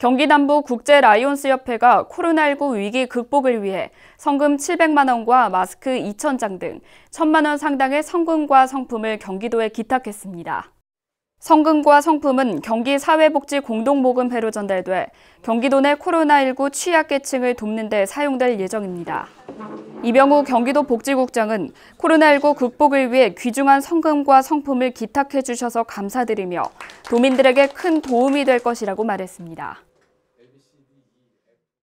경기남부 국제라이온스협회가 코로나19 위기 극복을 위해 성금 700만 원과 마스크 2천 장등 1천만 원 상당의 성금과 성품을 경기도에 기탁했습니다. 성금과 성품은 경기사회복지공동모금회로 전달돼 경기도 내 코로나19 취약계층을 돕는 데 사용될 예정입니다. 이병우 경기도 복지국장은 코로나19 극복을 위해 귀중한 성금과 성품을 기탁해 주셔서 감사드리며 도민들에게 큰 도움이 될 것이라고 말했습니다.